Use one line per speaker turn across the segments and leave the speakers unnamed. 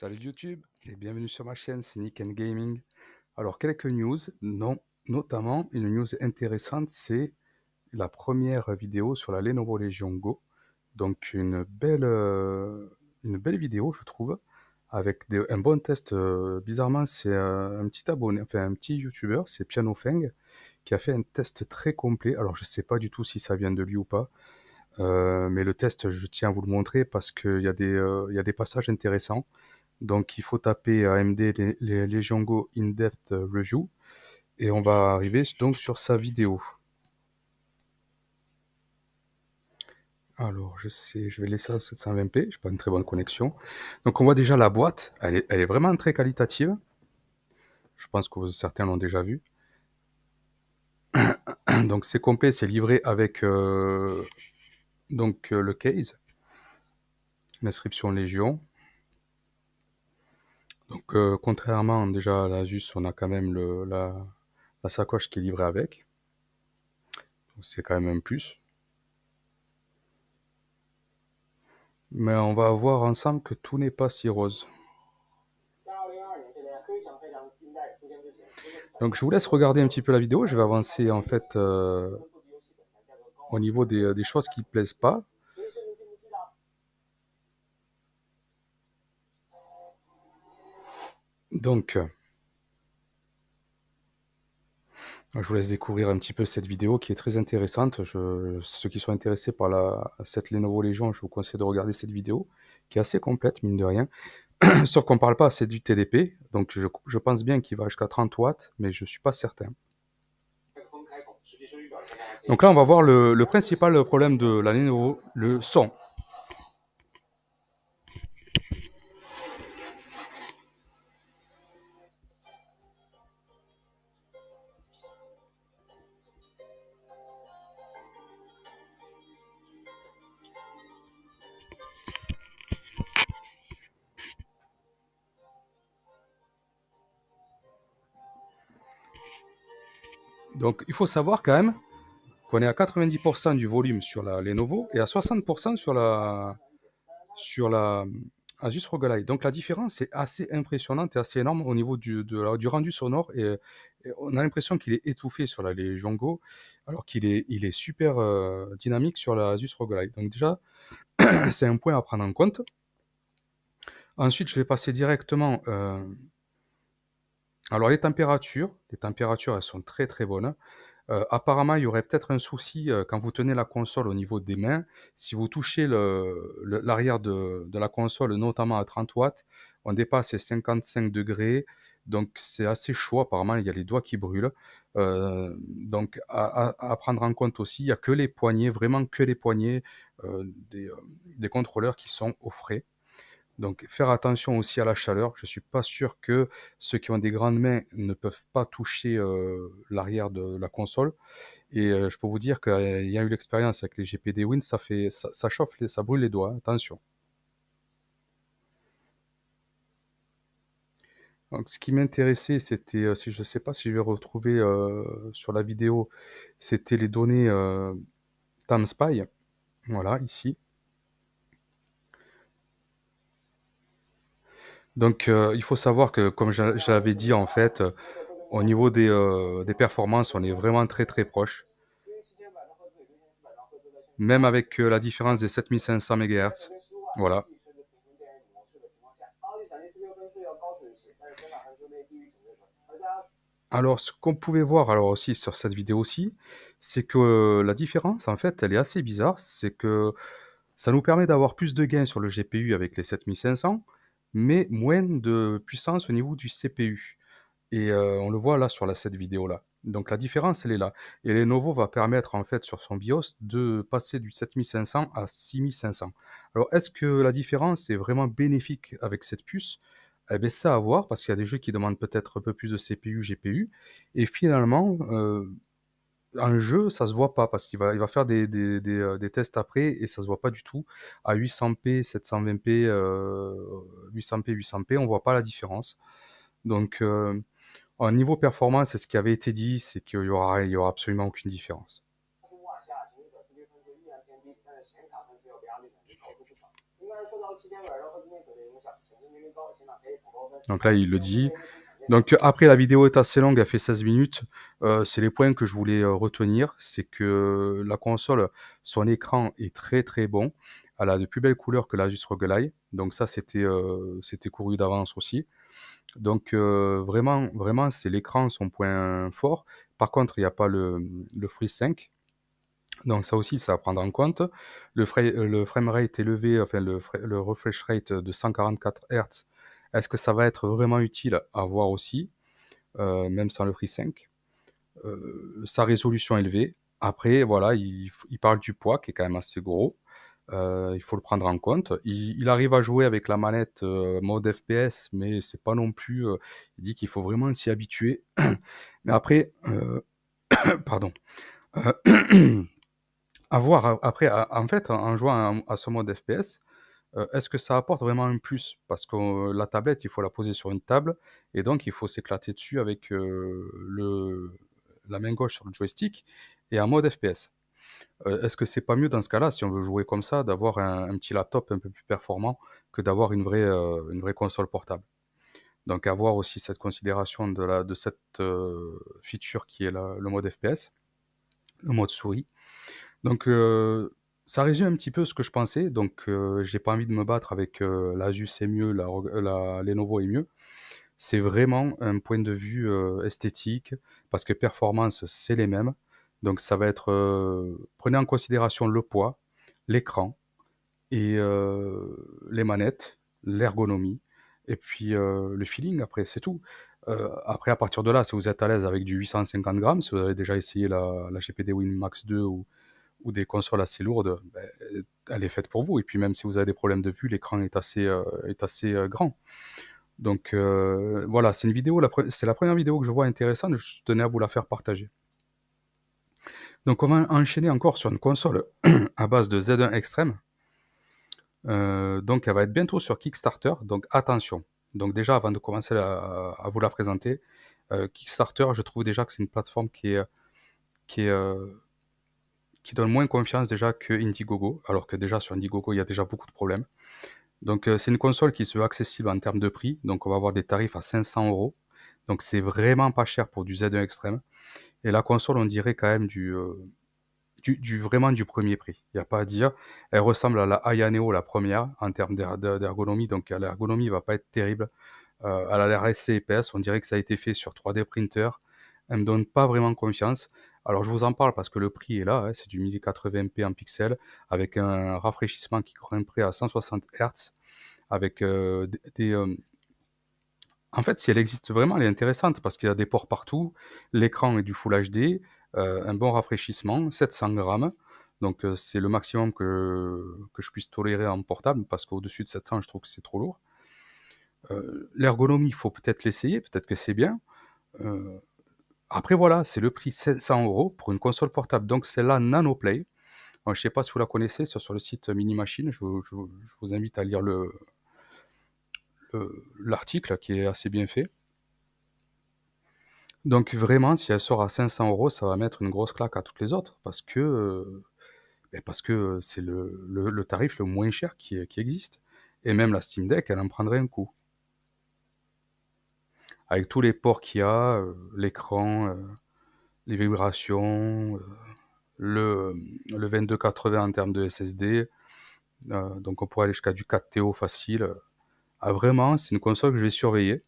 Salut YouTube et bienvenue sur ma chaîne c'est and Gaming. Alors quelques news, non, notamment une news intéressante, c'est la première vidéo sur la Lenovo Legion Go. Donc une belle, euh, une belle vidéo je trouve, avec un bon test. Euh, bizarrement c'est euh, un petit abonné, enfin un petit YouTuber, c'est Piano Feng, qui a fait un test très complet. Alors je ne sais pas du tout si ça vient de lui ou pas. mais le test, je tiens à vous le montrer parce qu'il y a des passages intéressants. Donc il faut taper AMD les, les, Go in-depth euh, review et on va arriver donc sur sa vidéo. Alors, je sais, je vais laisser à 720p, n'ai pas une très bonne connexion. Donc on voit déjà la boîte, elle est, vraiment très qualitative. Je pense que certains l'ont déjà vu. Donc c'est complet, c'est livré avec euh, donc euh, le case, l'inscription Légion, donc, euh, contrairement déjà à la JUS, on a quand même la, sacoche qui est livrée avec. C'est quand même un plus. Mais on va voir ensemble que tout n'est pas si rose. Donc je vous laisse regarder un petit peu la vidéo. Je vais avancer en fait euh, au niveau des choses qui ne plaisent pas. Donc, euh, je vous laisse découvrir un petit peu cette vidéo qui est très intéressante. ceux qui sont intéressés par la, cette Lenovo Legion, je vous conseille de regarder cette vidéo qui est assez complète, mine de rien. Sauf qu'on ne parle pas assez du TDP, donc je, pense bien qu'il va jusqu'à 30 watts, mais je ne suis pas certain. Donc là, on va voir le principal problème de la Lenovo, le son. Donc il faut savoir quand même qu'on est à 90% du volume sur la Lenovo et à 60% sur la, sur la euh, Asus ROG Donc la différence est assez impressionnante et assez énorme au niveau du, du rendu sonore. Et, on a l'impression qu'il est étouffé sur la les alors qu'il est, il est super euh, dynamique sur la Asus ROG Donc déjà, c'est un point à prendre en compte. Ensuite, je vais passer directement euh, alors les températures, les températures elles sont très très bonnes. Euh, apparemment, il y aurait peut-être un souci euh, quand vous tenez la console au niveau des mains. Si vous touchez l'arrière de, la console, notamment à 30 watts, on dépasse les 55 degrés. Donc c'est assez chaud apparemment, il y a les doigts qui brûlent. Euh, donc à, prendre en compte aussi, il n'y a que les poignets, vraiment que les poignets des contrôleurs qui sont au frais. Donc faire attention aussi à la chaleur. Je ne suis pas sûr que ceux qui ont des grandes mains ne peuvent pas toucher l'arrière de la console. Et je peux vous dire qu'il y a eu l'expérience avec les GPD Win, ça, fait, ça, chauffe, ça brûle les doigts, hein, attention. Donc, ce qui m'intéressait, c'était, si je ne sais pas si je vais retrouver sur la vidéo, c'était les données TAMSPY. Voilà, ici. Donc, euh, il faut savoir que, comme j'avais dit, en fait, euh, au niveau euh, des, performances, on est vraiment très très proche. Même avec la différence des 7500 MHz. Voilà. Alors, ce qu'on pouvait voir alors aussi sur cette vidéo aussi, c'est que la différence, en fait, elle est assez bizarre. C'est que ça nous permet d'avoir plus de gains sur le GPU avec les 7500, mais moins de puissance au niveau du CPU. Et euh, on le voit là sur la, cette vidéo-là. Donc la différence, elle est là. Et Lenovo va permettre en fait sur son BIOS de passer du 7500 à 6500. Alors est-ce que la différence est vraiment bénéfique avec cette puce eh bien, ça à voir, parce qu'il y a des jeux qui demandent peut-être un peu plus de CPU, GPU. Et finalement, euh, un jeu, ça se voit pas parce qu'il va, va faire euh, des, tests après et ça se voit pas du tout. À 800p, 720p, 800p, 800p, on voit pas la différence. Donc, euh, au niveau performance, c'est ce qui avait été dit, c'est qu'il y aura, il y aura absolument aucune différence. Donc là, il le dit, donc euh, après, la vidéo est assez longue, elle fait 16 minutes. Euh, c'est les points que je voulais euh, retenir. C'est que la console, son écran est très très bon. Elle a de plus belles couleurs que la ROG Donc ça, c'était couru d'avance aussi. Donc vraiment, vraiment, c'est l'écran son point fort. Par contre, il n'y a pas le, le Freeze 5. Donc ça aussi, ça à prendre en compte. Le, frame rate élevé, enfin le, le refresh rate de 144 Hz est-ce que ça va être vraiment utile à voir aussi, euh, même sans le Free euh, 5 Sa résolution élevée. Après, voilà, il, parle du poids qui est quand même assez gros. Euh, il faut le prendre en compte. Il, arrive à jouer avec la manette mode FPS, mais c'est pas non plus. il dit qu'il faut vraiment s'y habituer. mais après, pardon. à voir après, en fait, en jouant à, ce mode FPS, euh, est-ce que ça apporte vraiment un plus Parce que euh, la tablette, il faut la poser sur une table, et donc il faut s'éclater dessus avec euh, le, la main gauche sur le joystick, et en mode FPS. est-ce que c'est pas mieux dans ce cas-là, si on veut jouer comme ça, d'avoir un, petit laptop un peu plus performant que d'avoir une, vraie, une vraie console portable Donc avoir aussi cette considération de, la, de cette feature qui est le mode FPS, le mode souris. Donc ça résume un petit peu ce que je pensais. Donc, je j'ai pas envie de me battre avec euh, l'Asus est mieux, la, Lenovo est mieux. C'est vraiment un point de vue esthétique parce que performance, c'est les mêmes. Donc, ça va être prenez en considération le poids, l'écran et les manettes, l'ergonomie et puis le feeling. Après, c'est tout. après, à partir de là, si vous êtes à l'aise avec du 850 grammes, si vous avez déjà essayé la, la GPD Win Max 2 ou ou des consoles assez lourdes, ben, elle est faite pour vous. Et puis même si vous avez des problèmes de vue, l'écran est assez, euh, est assez euh, grand. Donc euh, voilà, c'est une vidéo, c'est la première vidéo que je vois intéressante, je tenais à vous la faire partager. Donc on va enchaîner encore sur une console à base de Z1 Extreme. donc elle va être bientôt sur Kickstarter, donc attention. Donc déjà avant de commencer à vous la présenter, Kickstarter, je trouve déjà que c'est une plateforme qui est, qui est qui donne moins confiance déjà que Indiegogo, alors que déjà sur Indiegogo, il y a déjà beaucoup de problèmes. Donc euh, c'est une console qui se veut accessible en termes de prix, donc on va avoir des tarifs à 500 euros, donc c'est vraiment pas cher pour du Z1 Extreme. Et la console, on dirait quand même du, euh, vraiment du premier prix, il n'y a pas à dire. Elle ressemble à la Aya la première, en termes d'ergonomie, donc l'ergonomie ne va pas être terrible. Euh, elle a l'air assez épaisse, on dirait que ça a été fait sur 3D printer. Elle ne me donne pas vraiment confiance. Alors je vous en parle parce que le prix est là, hein, c'est du 1080p en pixels avec un rafraîchissement qui grimperait à 160 Hz, avec euh, des... Euh, en fait, si elle existe vraiment, elle est intéressante parce qu'il y a des ports partout, l'écran est du Full HD, euh, un bon rafraîchissement, 700 grammes. Donc c'est le maximum que, je puisse tolérer en portable parce qu'au-dessus de 700, je trouve que c'est trop lourd. L'ergonomie, il faut peut-être l'essayer, peut-être que c'est bien. Après, voilà, c'est le prix 500 euros pour une console portable. Donc, c'est la NanoPlay. Euh, je ne sais pas si vous la connaissez, c'est sur le site Mini Machine. Je, vous invite à lire l'article qui est assez bien fait. Donc, vraiment, si elle sort à 500 euros, ça va mettre une grosse claque à toutes les autres parce que euh, ben c'est le, tarif le moins cher qui, qui, existe. Et même la Steam Deck, elle en prendrait un coup avec tous les ports qu'il y a, euh, l'écran, euh, les vibrations, euh, le, 2280 en termes de SSD. donc on pourrait aller jusqu'à du 4 TO facile. Ah, vraiment, c'est une console que je vais surveiller.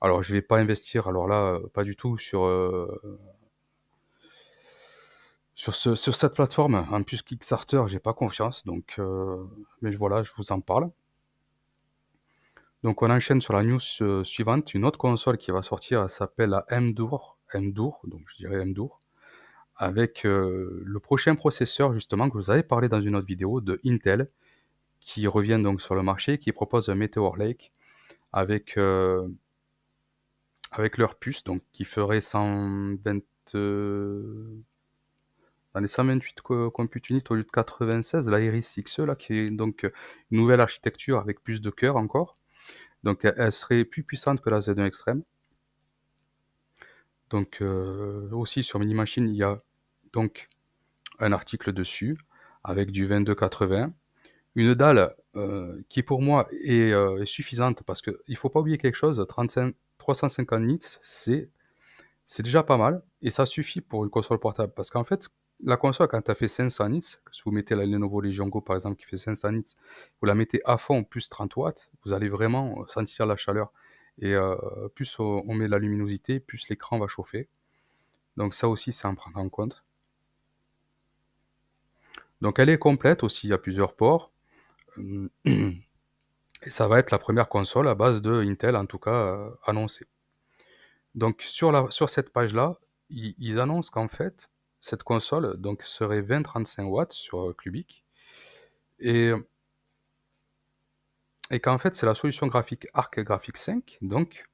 Alors je ne vais pas investir, alors là, pas du tout sur, sur, cette plateforme. En plus Kickstarter, j'ai pas confiance. Donc, mais voilà, je vous en parle. Donc on enchaîne sur la news euh, suivante, une autre console qui va sortir, s'appelle la M-Dour, donc je dirais m avec euh, le prochain processeur justement que vous avez parlé dans une autre vidéo de Intel, qui revient donc sur le marché, qui propose un Meteor Lake avec, euh, avec leur puce, donc qui ferait 120... les 128 compute units au lieu de 96, la XE, là, qui est donc une nouvelle architecture avec plus de cœur encore donc euh, elle serait plus puissante que la Z1 extrême. Donc euh, aussi sur Mini Machine, il y a donc un article dessus avec du 2280. Une dalle euh, qui pour moi est, suffisante parce qu'il ne faut pas oublier quelque chose, 35, 350 nits, c'est déjà pas mal et ça suffit pour une console portable parce qu'en fait la console, quand as fait 500 nits, si vous mettez la Lenovo Legion Go par exemple qui fait 500 nits, vous la mettez à fond, plus 30 watts, vous allez vraiment euh, sentir la chaleur. Et euh, plus on met la luminosité, plus l'écran va chauffer. Donc ça aussi, c'est à en prendre en compte. Donc elle est complète aussi, il y a plusieurs ports. Et ça va être la première console à base de Intel, en tout cas euh, annoncée. Donc sur, la, sur cette page-là, ils annoncent qu'en fait, cette console donc serait 20-35 watts sur euh, Cubic et et qu'en fait c'est la solution graphique Arc Graphics 5 donc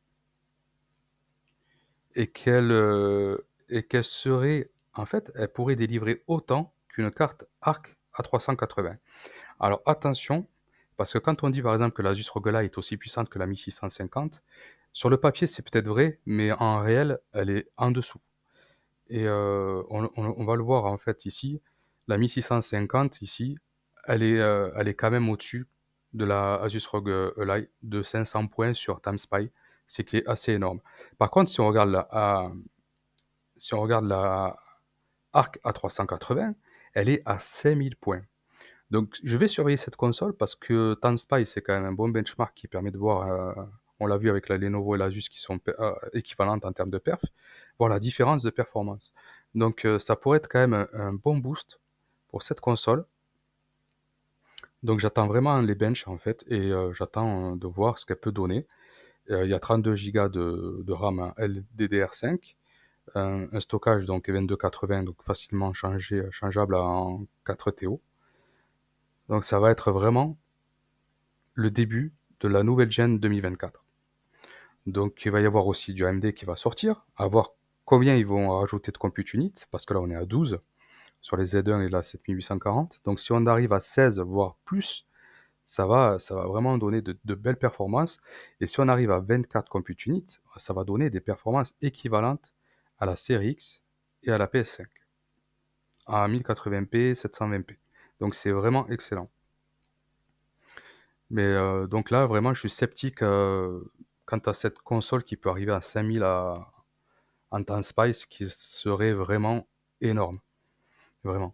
euh, et qu'elle serait en fait elle pourrait délivrer autant qu'une carte Arc A380. Alors attention parce que quand on dit par exemple que la Asus est aussi puissante que la Mi 650, sur le papier c'est peut-être vrai mais en réel elle est en dessous. Et euh, on, va le voir en fait ici, la 1650 ici, elle est, euh, elle est quand même au-dessus de la Asus ROG Ally euh, de 500 points sur TimeSpy, ce qui est assez énorme. Par contre, si on regarde la, si on regarde la Arc A380, elle est à 5000 points. Donc je vais surveiller cette console parce que TimeSpy, c'est quand même un bon benchmark qui permet de voir on l'a vu avec la Lenovo et la qui sont euh, équivalentes en termes de perf. Voilà, la différence de performance. Donc euh, ça pourrait être quand même un, bon boost pour cette console. Donc j'attends vraiment les benches en fait et euh, j'attends de voir ce qu'elle peut donner. Il y a 32 Go de, RAM hein, LDDR5, un, stockage donc 2280 donc facilement changé, changeable en 4 TO. Donc ça va être vraiment le début de la nouvelle gen 2024. Donc il va y avoir aussi du AMD qui va sortir, à voir combien ils vont rajouter de compute unit, parce que là on est à 12 sur les Z1 et la 7840. Donc si on arrive à 16 voire plus, ça va, ça va vraiment donner de, belles performances. Et si on arrive à 24 compute units, ça va donner des performances équivalentes à la série X et à la PS5 à 1080p, 720p. Donc c'est vraiment excellent. Mais euh, donc là, vraiment, je suis sceptique euh, quand à cette console qui peut arriver à 5000 à, en temps spice, qui serait vraiment énorme. Vraiment.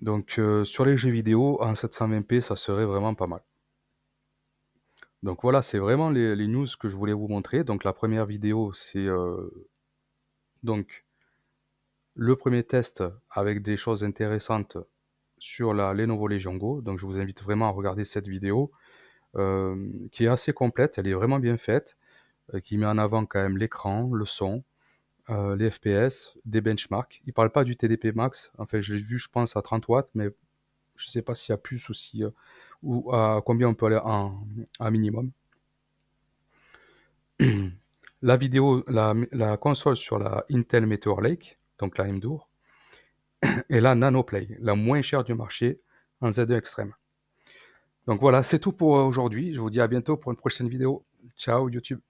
Donc euh, sur les jeux vidéo, en 720p, ça serait vraiment pas mal. Donc voilà, c'est vraiment les, news que je voulais vous montrer. Donc la première vidéo, c'est euh, donc le premier test avec des choses intéressantes sur la Lenovo Legion Go. Donc je vous invite vraiment à regarder cette vidéo euh, qui est assez complète, elle est vraiment bien faite, euh, qui met en avant quand même l'écran, le son, euh, les FPS, des benchmarks. Il parle pas du TDP max, en fait je l'ai vu je pense à 30 watts, mais je ne sais pas s'il y a plus ou, si, ou à combien on peut aller en, minimum. la vidéo, la, la, console sur la Intel Meteor Lake, donc la M2, et la Nanoplay, la moins chère du marché en Z2 Extreme. Donc voilà, c'est tout pour aujourd'hui. Je vous dis à bientôt pour une prochaine vidéo. Ciao YouTube.